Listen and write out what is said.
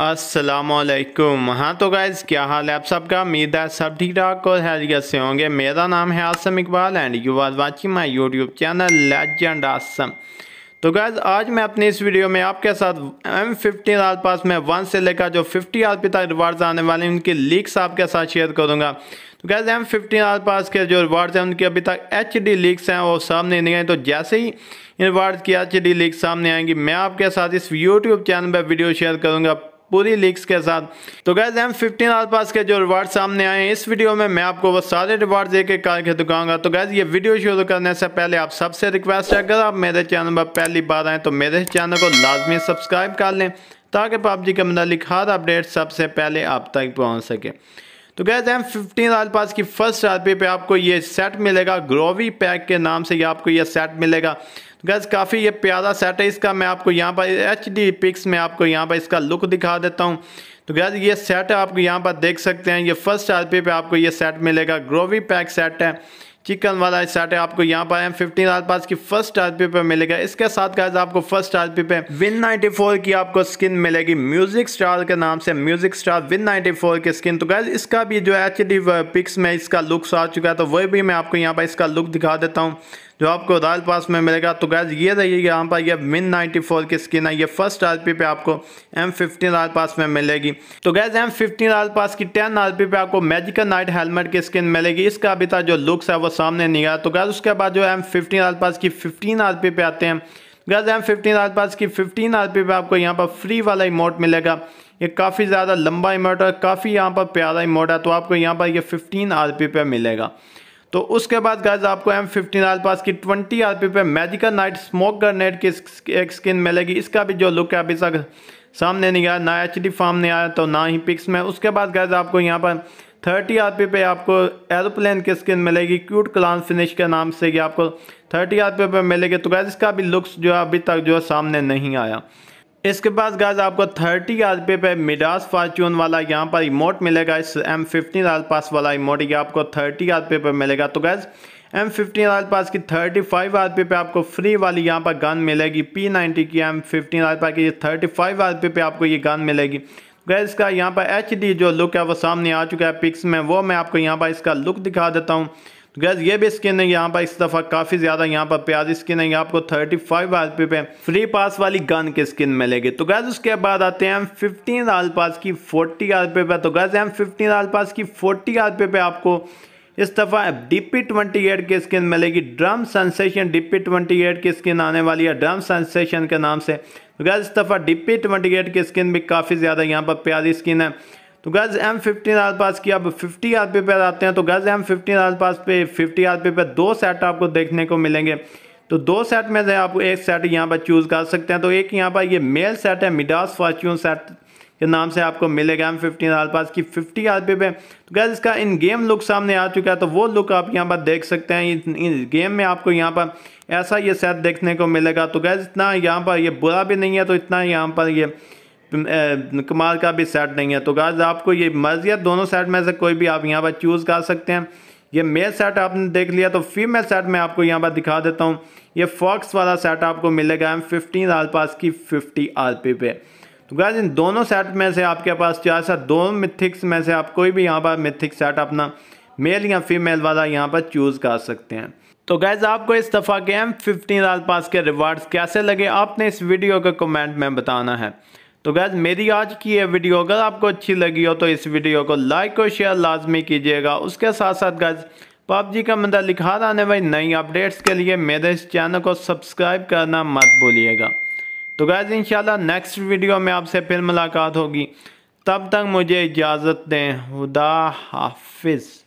असलकुम हाँ तो गाइज़ क्या हाल है आप सबका उम्मीद है सब ठीक ठाक और हैरियत से होंगे मेरा नाम है Asam Iqbal and you are watching my YouTube channel legend Asam तो गैज़ आज मैं अपने इस वीडियो में आपके साथ एम फिफ्टी आर पास में वन से लेकर जो फिफ्टी आर पी तक रिवार्ड्स आने वाले हैं उनके लीक्स आपके साथ शेयर करूँगा तो guys M fifteen R pass के जो रिवार्ड्स हैं उनके अभी तक एच डी लीक्स हैं वो सामने नहीं आए तो जैसे ही इन रिवार्ड्स की एच डी लीक सामने आएंगी मैं आपके साथ इस यूट्यूब चैनल पर वीडियो शेयर करूँगा पूरी लीक्स के साथ तो guys M fifteen all pass के जो रिवार्ड सामने आए हैं इस वीडियो में मैं आपको वो सारे रिवार्ड एक एक करके दुकाऊंगा तो गैज ये वीडियो शुरू करने से पहले आप सबसे रिक्वेस्ट है अगर आप मेरे चैनल पर पहली बार आएँ तो मेरे चैनल को लाजमी सब्सक्राइब कर लें ताकि पबजी के मतलब हर अपडेट सबसे पहले आप तक पहुँच सके तो guys M fifteen all pass की फर्स्ट आर पे आपको ये सेट मिलेगा ग्रोवी पैक के नाम से आपको यह सेट मिलेगा गैस काफ़ी ये प्यारा सेट है इसका मैं आपको यहाँ पर एच डी पिक्स में आपको यहाँ पर इसका लुक दिखा देता हूँ तो गैस ये सेट आपको यहाँ पर देख सकते हैं ये फर्स्ट आर पे आपको ये सेट मिलेगा ग्रोवी पैक सेट है चिकन वाला सेट है आपको यहाँ पर एम फिफ्टीन आर पास की फर्स्ट आर पे मिलेगा इसके साथ गैस आपको फर्स्ट आर पे विन फोर की आपको स्किन मिलेगी म्यूजिक स्टार के नाम से म्यूजिक स्टार विन फोर की स्किन तो गैस इसका भी जो एच डी पिक्स में इसका लुक्स आ चुका है तो वही भी मैं आपको यहाँ पर इसका लुक दिखा देता हूँ जो आपको रॉयल पास में मिलेगा तो गैज ये रही यहाँ पर ये मिन नाइन्टी फोर की स्किन है ये फर्स्ट आर पे आपको एम फिफ्टीन आर पास में मिलेगी तो guys M fifteen R pass की टेन आर पे आपको मैजिकल नाइट हेलमेट की स्किन मिलेगी इसका अभी तक जो लुक्स है वो सामने नहीं आया तो गैज उसके बाद जो एम फिफ्टीन आर पास की फिफ्टीन आर पे आते हैं guys M fifteen R pass की फिफ्टीन आर पे आपको यहाँ पर फ्री वाला इमोट मिलेगा ये काफ़ी ज़्यादा लंबा इमोट है काफ़ी यहाँ पर प्यारा इमोट है तो आपको यहाँ पर ये फिफ्टीन आर पे मिलेगा तो उसके बाद गाइज आपको एम फिफ्टीन आर पास की ट्वेंटी आर पी पे मैजिकल नाइट स्मोक ग्रनेट की एक स्किन मिलेगी इसका भी जो लुक है अभी तक सामने नहीं आया ना एच डी फार्म नहीं आया तो ना ही पिक्स में उसके बाद गाइज आपको यहाँ पर थर्टी आर पी पे आपको एरोप्लेन की स्किन मिलेगी क्यूट क्लान फिनिश के नाम से कि आपको थर्टी आर पी पे मिलेगी तो गैस इसका भी लुक्स जो है अभी तक जो है सामने नहीं आया इसके बाद गाज आपको थर्टी आर पी पे मिडास फार्चून वाला यहाँ पर इमोट मिलेगा इस एम फिफ्टीन आर पास वाला इमोट ये आपको थर्टी आर पी पे मिलेगा तो guys M fifteen R pass की थर्टी फाइव आर पी पे आपको फ्री वाली यहाँ पर गन मिलेगी पी नाइन्टी की एम फिफ्टीन आर पास की ये थर्टी फाइव आर पी पे आपको ये गन मिलेगी गैज का यहाँ पर एच डी जो लुक है वो सामने आ चुका है पिक्स में वो मैं आपको यहाँ पर इसका लुक दिखा देता हूँ गैस ये भी स्किन है यहाँ पर इस दफ़ा काफ़ी ज़्यादा यहाँ पर प्याज स्किन है आपको थर्टी फाइव आर पी पे फ्री पास वाली गन की स्किन मिलेगी तो गैस उसके बाद आते हैं फिफ्टीन आल पास की फोर्टी आर पी पे तो guys M fifteen all pass की फोर्टी आर पी पे आपको इस दफ़ा डी पी ट्वेंटी एट की स्किन मिलेगी drum sensation D P twenty eight की स्किन आने वाली है ड्रम सेंसेशन के नाम से तो गैस इस दफ़ा डी पी ट्वेंटी एट की स्किन भी काफ़ी ज़्यादा यहाँ पर प्यारी स्किन है तो गज़ एम फिफ्टीन आर पास की अब फिफ्टी आर पी पर आते हैं तो गज़ एम फिफ्टीन आर पास पे फिफ्टी आर पी पर दो सेट आपको देखने को मिलेंगे तो दो सेट में से आप एक सेट यहाँ पर चूज़ कर सकते हैं तो एक यहाँ पर ये मेल सेट है मिडास फॉर्च्यून सेट के नाम से आपको मिलेगा एम फिफ्टीन आर पास की फिफ्टी आर पी पे तो गैस इसका इन गेम लुक सामने आ चुका है तो वो लुक आप यहाँ पर देख सकते हैं इन, इन गेम में आपको यहाँ पर ऐसा ये सेट देखने को मिलेगा तो गैस इतना यहाँ पर ये बुरा भी नहीं है तो इतना यहाँ पर ये कमाल का भी सेट नहीं है तो गाज आपको ये मर्जी है दोनों सेट में से कोई भी आप यहाँ पर चूज़ कर सकते हैं ये मेल सेट आपने देख लिया तो फीमेल सेट में आपको यहाँ पर दिखा देता हूँ ये फॉक्स वाला सेट आपको मिलेगा एम फिफ्टीन आल पास की फिफ्टी आर पी पे तो गाज इन दोनों सेट में से आपके पास चार सा दोनों मिथिक्स में से आप कोई भी यहाँ पर मिथिक सेट अपना मेल या फीमेल वाला यहाँ पर चूज़ कर सकते हैं तो गैज़ आपको इस दफ़ा के एम फिफ्टीन आल पास के रिवार्ड्स कैसे लगे आपने इस वीडियो को कमेंट में बताना है तो गैज मेरी आज की ये वीडियो अगर आपको अच्छी लगी हो तो इस वीडियो को लाइक और शेयर लाजमी कीजिएगा उसके साथ साथ गैज पबजी का मंदा लिखा रहने वाली नई अपडेट्स के लिए मेरे इस चैनल को सब्सक्राइब करना मत भूलिएगा तो गैज इन नेक्स्ट वीडियो में आपसे फिर मुलाकात होगी तब तक मुझे इजाज़त दें खुदा हाफिज़